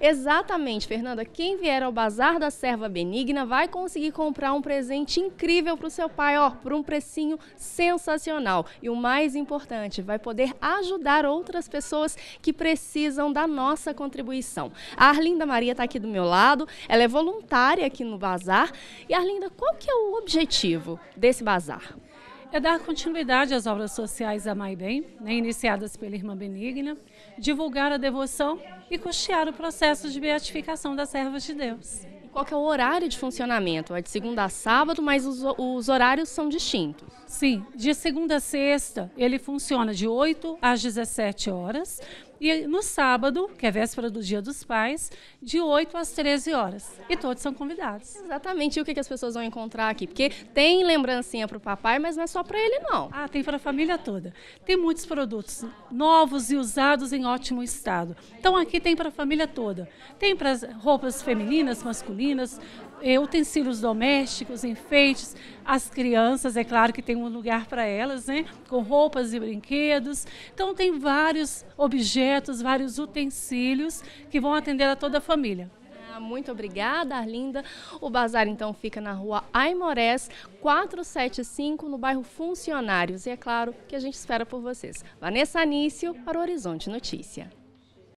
Exatamente, Fernanda. Quem vier ao Bazar da Serva Benigna vai conseguir comprar um presente incrível para o seu pai, ó, por um precinho sensacional. E o mais importante, vai poder ajudar outras pessoas que precisam da nossa contribuição. A Arlinda Maria está aqui do meu lado, ela é voluntária aqui no Bazar. E Arlinda, qual que é o objetivo desse bazar? é dar continuidade às obras sociais da Maibem, né, iniciadas pela irmã Benigna, divulgar a devoção e custear o processo de beatificação das servas de Deus. E qual é o horário de funcionamento? É de segunda a sábado, mas os, os horários são distintos. Sim, de segunda a sexta ele funciona de 8 às 17 horas e no sábado, que é véspera do Dia dos Pais, de 8 às 13 horas. E todos são convidados. Exatamente. E o que, que as pessoas vão encontrar aqui? Porque tem lembrancinha para o papai, mas não é só para ele, não. Ah, tem para a família toda. Tem muitos produtos novos e usados em ótimo estado. Então aqui tem para a família toda. Tem para roupas femininas, masculinas, utensílios domésticos, enfeites, as crianças, é claro que tem um lugar para elas, né? Com roupas e brinquedos. Então tem vários objetos, vários utensílios que vão atender a toda a família. Ah, muito obrigada, Arlinda. O bazar então fica na rua Aimorés, 475, no bairro Funcionários. E é claro que a gente espera por vocês. Vanessa Anício, para o Horizonte Notícia.